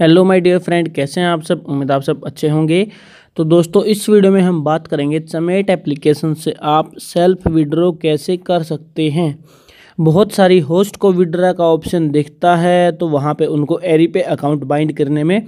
hello my dear friend कैसे हैं आप सब उम्मीद आप सब अच्छे होंगे तो दोस्तों इस वीडियो में हम बात करेंगे चमेट एप्लीकेशन से आप सेल्फ विड्रो कैसे कर सकते हैं बहुत सारी होस्ट को विड्रा का ऑप्शन दिखता है तो वहाँ पे उनको एरी पे अकाउंट बाइंड करने में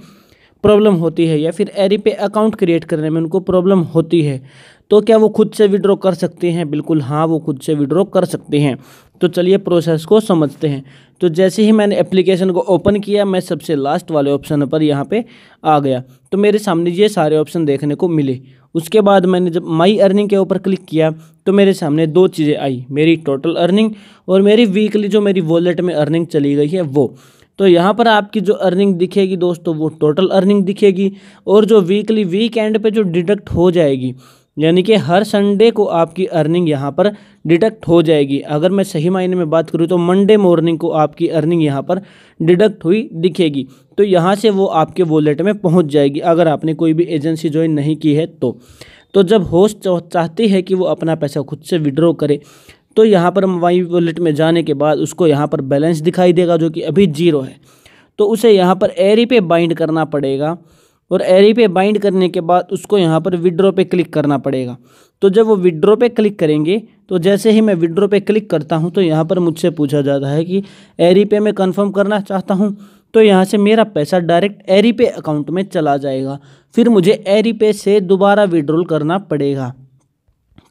प्रॉब्लम होती है या फिर एरी पे अकाउंट क्रिएट करने में उनको प्रॉब्लम होती है तो क्या वो खुद से विड्रॉ कर सकते हैं बिल्कुल हाँ वो खुद से विड्रॉ कर सकते हैं तो चलिए प्रोसेस को समझते हैं तो जैसे ही मैंने एप्लीकेशन को ओपन किया मैं सबसे लास्ट वाले ऑप्शन पर यहाँ पे आ गया तो मेरे सामने ये सारे ऑप्शन देखने को मिले उसके बाद मैंने जब माई अर्निंग के ऊपर क्लिक किया तो मेरे सामने दो चीज़ें आई मेरी टोटल अर्निंग और मेरी वीकली जो मेरी वॉलेट में अर्निंग चली गई है वो तो यहाँ पर आपकी जो अर्निंग दिखेगी दोस्तों वो टोटल अर्निंग दिखेगी और जो वीकली वीकेंड पे जो डिडक्ट हो जाएगी यानी कि हर संडे को आपकी अर्निंग यहाँ पर डिडक्ट हो जाएगी अगर मैं सही मायने में बात करूँ तो मंडे मॉर्निंग को आपकी अर्निंग यहाँ पर डिडक्ट हुई दिखेगी तो यहाँ से वो आपके वॉलेट में पहुँच जाएगी अगर आपने कोई भी एजेंसी ज्वाइन नहीं की है तो तो जब होस्ट चाहती है कि वो अपना पैसा खुद से विड्रॉ करे तो यहाँ पर माई वॉलेट में जाने के बाद उसको यहाँ पर बैलेंस दिखाई देगा जो कि अभी जीरो है तो उसे यहाँ पर एरी पे बाइंड करना पड़ेगा और एरे पे बाइंड करने के बाद उसको यहाँ पर विड्रो पे क्लिक करना पड़ेगा तो जब वो विड्रो पे क्लिक करेंगे तो जैसे ही मैं विड्रो पे क्लिक करता हूँ तो यहाँ पर मुझसे पूछा जाता है कि एरे पे मैं कंफर्म करना चाहता हूँ तो यहाँ से मेरा पैसा डायरेक्ट एरी पे अकाउंट में चला जाएगा फिर मुझे एरी पे से दोबारा विड्रॉल करना पड़ेगा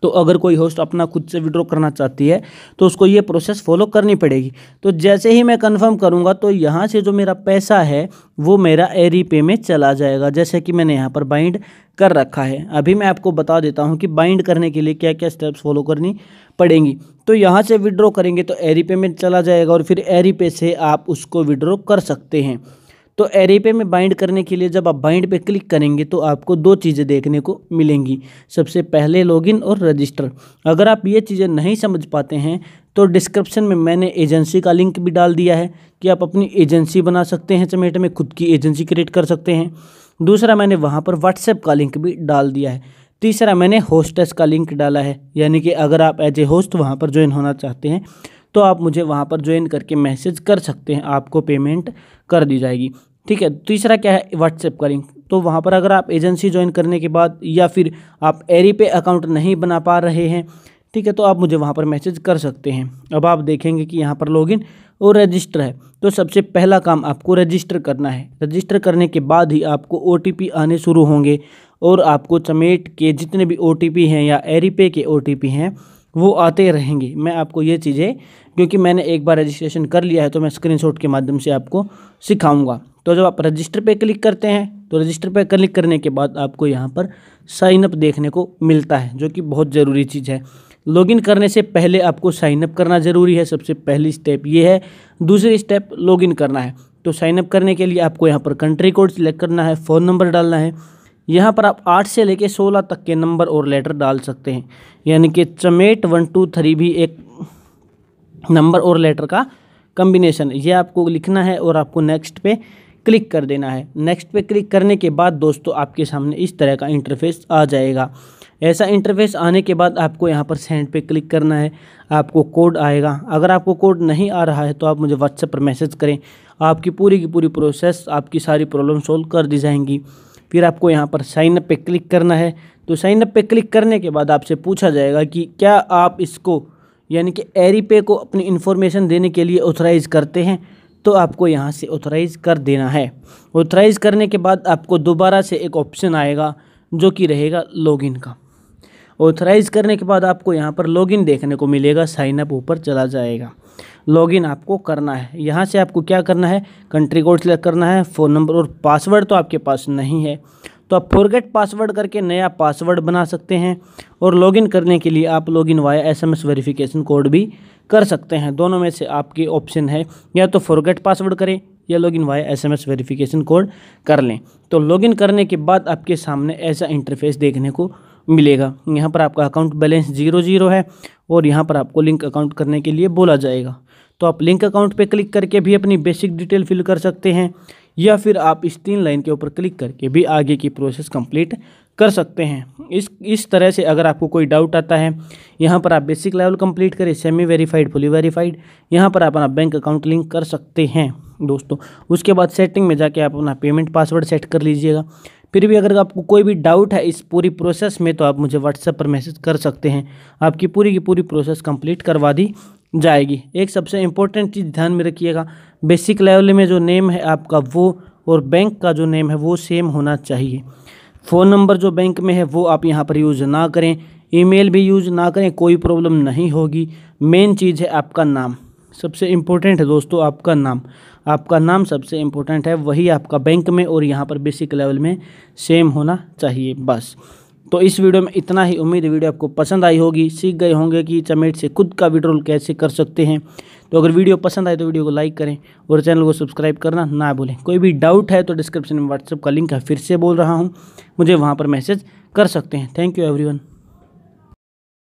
तो अगर कोई होस्ट अपना खुद से विड्रॉ करना चाहती है तो उसको ये प्रोसेस फॉलो करनी पड़ेगी तो जैसे ही मैं कन्फर्म करूँगा तो यहाँ से जो मेरा पैसा है वो मेरा एरी पे में चला जाएगा जैसे कि मैंने यहाँ पर बाइंड कर रखा है अभी मैं आपको बता देता हूँ कि बाइंड करने के लिए क्या क्या स्टेप्स फॉलो करनी पड़ेंगी तो यहाँ से विड्रॉ करेंगे तो एरी पे में चला जाएगा और फिर एरी पे से आप उसको विड्रॉ कर सकते हैं तो एरेपे में बाइंड करने के लिए जब आप बाइंड पे क्लिक करेंगे तो आपको दो चीज़ें देखने को मिलेंगी सबसे पहले लॉगिन और रजिस्टर अगर आप ये चीज़ें नहीं समझ पाते हैं तो डिस्क्रिप्शन में मैंने एजेंसी का लिंक भी डाल दिया है कि आप अपनी एजेंसी बना सकते हैं चमेट में खुद की एजेंसी क्रिएट कर सकते हैं दूसरा मैंने वहाँ पर व्हाट्सएप का लिंक भी डाल दिया है तीसरा मैंने होस्टेस का लिंक डाला है यानी कि अगर आप एज ए होस्ट वहाँ पर ज्वाइन होना चाहते हैं तो आप मुझे वहाँ पर ज्वाइन करके मैसेज कर सकते हैं आपको पेमेंट कर दी जाएगी ठीक है तीसरा तो क्या है व्हाट्सएप का लिंक तो वहाँ पर अगर आप एजेंसी ज्वाइन करने के बाद या फिर आप एरी पे अकाउंट नहीं बना पा रहे हैं ठीक है तो आप मुझे वहाँ पर मैसेज कर सकते हैं अब आप देखेंगे कि यहाँ पर लॉगिन और रजिस्टर है तो सबसे पहला काम आपको रजिस्टर करना है रजिस्टर करने के बाद ही आपको ओ आने शुरू होंगे और आपको चमेट के जितने भी ओ हैं या एरीपे के ओ हैं वो आते रहेंगे मैं आपको ये चीज़ें क्योंकि मैंने एक बार रजिस्ट्रेशन कर लिया है तो मैं स्क्रीनशॉट के माध्यम से आपको सिखाऊंगा तो जब आप रजिस्टर पे क्लिक करते हैं तो रजिस्टर पे क्लिक करने के बाद आपको यहाँ पर साइनअप देखने को मिलता है जो कि बहुत ज़रूरी चीज़ है लॉगिन करने से पहले आपको साइनअप करना ज़रूरी है सबसे पहली स्टेप ये है दूसरी स्टेप लॉगिन करना है तो साइनअप करने के लिए आपको यहाँ पर कंट्री कोड सिलेक्ट करना है फ़ोन नंबर डालना है यहाँ पर आप आठ से लेके सोलह तक के नंबर और लेटर डाल सकते हैं यानी कि चमेट वन टू थ्री भी एक नंबर और लेटर का कम्बिनेशन ये आपको लिखना है और आपको नेक्स्ट पे क्लिक कर देना है नेक्स्ट पे क्लिक करने के बाद दोस्तों आपके सामने इस तरह का इंटरफेस आ जाएगा ऐसा इंटरफेस आने के बाद आपको यहाँ पर सेंड पे क्लिक करना है आपको कोड आएगा अगर आपको कोड नहीं आ रहा है तो आप मुझे व्हाट्सएप पर मैसेज करें आपकी पूरी की पूरी प्रोसेस आपकी सारी प्रॉब्लम सोल्व कर दी जाएंगी फिर आपको यहाँ पर साइन अप पे क्लिक करना है तो साइन अप पे क्लिक करने के बाद आपसे पूछा जाएगा कि क्या आप इसको यानी कि एरी पे को अपनी इन्फॉर्मेशन देने के लिए ऑथराइज़ करते हैं तो आपको यहाँ से ऑथराइज़ कर देना है ऑथराइज़ करने के बाद आपको दोबारा से एक ऑप्शन आएगा जो कि रहेगा लॉगिन का ऑथराइज़ करने के बाद आपको यहाँ पर लॉगिन देखने को मिलेगा साइनअप ऊपर चला जाएगा लॉगिन आपको करना है यहाँ से आपको क्या करना है कंट्री कोड सेलेक्ट करना है फ़ोन नंबर और पासवर्ड तो आपके पास नहीं है तो आप फॉरगेट पासवर्ड करके नया पासवर्ड बना सकते हैं और लॉगिन करने के लिए आप login via SMS verification code भी कर सकते हैं दोनों में से आपके ऑप्शन है या तो फॉरगेट पासवर्ड करें या login via SMS verification code कर लें तो लॉगिन करने के बाद आपके सामने ऐसा इंटरफेस देखने को मिलेगा यहाँ पर आपका अकाउंट बैलेंस जीरो जीरो है और यहाँ पर आपको लिंक अकाउंट करने के लिए बोला जाएगा तो आप लिंक अकाउंट पे क्लिक करके भी अपनी बेसिक डिटेल फिल कर सकते हैं या फिर आप इस तीन लाइन के ऊपर क्लिक करके भी आगे की प्रोसेस कंप्लीट कर सकते हैं इस इस तरह से अगर आपको कोई डाउट आता है यहाँ पर आप बेसिक लेवल कंप्लीट करें सेमी वेरीफाइड फुली वेरीफाइड यहाँ पर आप अपना बैंक अकाउंट लिंक कर सकते हैं दोस्तों उसके बाद सेटिंग में जाके आप अपना पेमेंट पासवर्ड सेट कर लीजिएगा फिर भी अगर आपको कोई भी डाउट है इस पूरी प्रोसेस में तो आप मुझे व्हाट्सएप पर मैसेज कर सकते हैं आपकी पूरी की पूरी प्रोसेस कंप्लीट करवा दी जाएगी एक सबसे इम्पोर्टेंट चीज़ ध्यान में रखिएगा बेसिक लेवल में जो नेम है आपका वो और बैंक का जो नेम है वो सेम होना चाहिए फ़ोन नंबर जो बैंक में है वो आप यहाँ पर यूज़ ना करें ईमेल भी यूज़ ना करें कोई प्रॉब्लम नहीं होगी मेन चीज़ है आपका नाम सबसे इम्पोर्टेंट है दोस्तों आपका नाम आपका नाम सबसे इम्पोर्टेंट है वही आपका बैंक में और यहाँ पर बेसिक लेवल में सेम होना चाहिए बस तो इस वीडियो में इतना ही उम्मीद वीडियो आपको पसंद आई होगी सीख गए होंगे कि चमेट से खुद का विड्रोल कैसे कर सकते हैं तो अगर वीडियो पसंद आए तो वीडियो को लाइक करें और चैनल को सब्सक्राइब करना ना भूलें कोई भी डाउट है तो डिस्क्रिप्शन में व्हाट्सअप का लिंक है फिर से बोल रहा हूँ मुझे वहाँ पर मैसेज कर सकते हैं थैंक यू एवरी